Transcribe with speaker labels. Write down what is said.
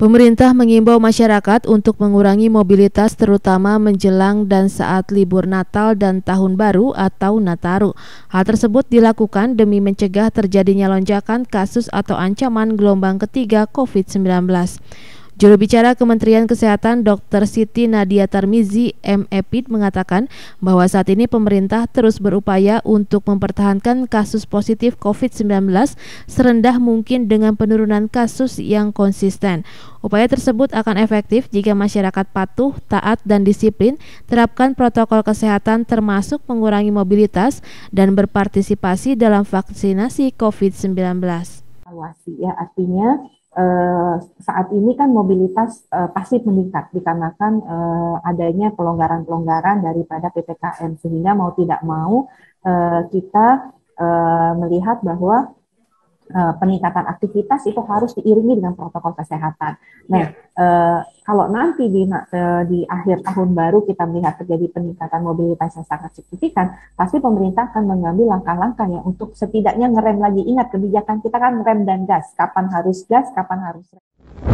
Speaker 1: Pemerintah mengimbau masyarakat untuk mengurangi mobilitas terutama menjelang dan saat libur Natal dan Tahun Baru atau Nataru. Hal tersebut dilakukan demi mencegah terjadinya lonjakan kasus atau ancaman gelombang ketiga COVID-19. Juru bicara Kementerian Kesehatan Dr. Siti Nadia Tarmizi M. Epid mengatakan bahwa saat ini pemerintah terus berupaya untuk mempertahankan kasus positif COVID-19 serendah mungkin dengan penurunan kasus yang konsisten. Upaya tersebut akan efektif jika masyarakat patuh, taat, dan disiplin, terapkan protokol kesehatan termasuk mengurangi mobilitas dan berpartisipasi dalam vaksinasi COVID-19. ya, artinya Eh, saat ini kan mobilitas eh, pasti
Speaker 2: meningkat dikarenakan eh, adanya pelonggaran-pelonggaran daripada PPKM sehingga mau tidak mau kita melihat bahwa Eh, peningkatan aktivitas itu harus diiringi dengan protokol kesehatan. Nah, yeah. Ya. kalau nanti di eh, di akhir tahun baru kita melihat terjadi peningkatan mobilitas yang sangat signifikan, pasti pemerintah akan mengambil langkah-langkah ya untuk setidaknya ngerem lagi. Ingat kebijakan kita kan rem dan gas. Kapan harus gas, kapan harus rem.